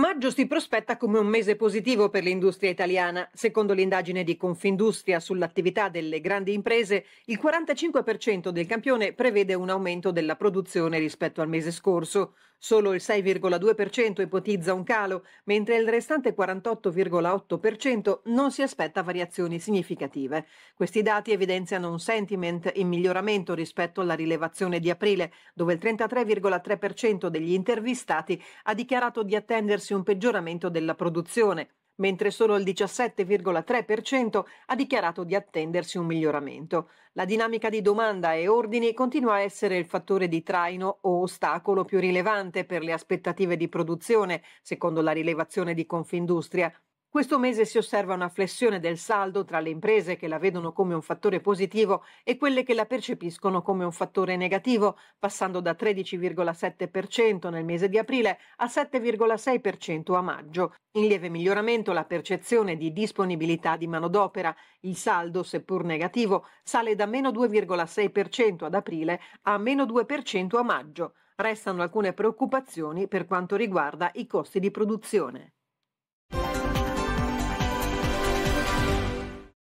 Maggio si prospetta come un mese positivo per l'industria italiana. Secondo l'indagine di Confindustria sull'attività delle grandi imprese, il 45% del campione prevede un aumento della produzione rispetto al mese scorso. Solo il 6,2% ipotizza un calo, mentre il restante 48,8% non si aspetta variazioni significative. Questi dati evidenziano un sentiment in miglioramento rispetto alla rilevazione di aprile, dove il 33,3% degli intervistati ha dichiarato di attendersi un peggioramento della produzione mentre solo il 17,3% ha dichiarato di attendersi un miglioramento. La dinamica di domanda e ordini continua a essere il fattore di traino o ostacolo più rilevante per le aspettative di produzione, secondo la rilevazione di Confindustria questo mese si osserva una flessione del saldo tra le imprese che la vedono come un fattore positivo e quelle che la percepiscono come un fattore negativo, passando da 13,7% nel mese di aprile a 7,6% a maggio. In lieve miglioramento la percezione di disponibilità di manodopera. Il saldo, seppur negativo, sale da meno 2,6% ad aprile a meno 2% a maggio. Restano alcune preoccupazioni per quanto riguarda i costi di produzione.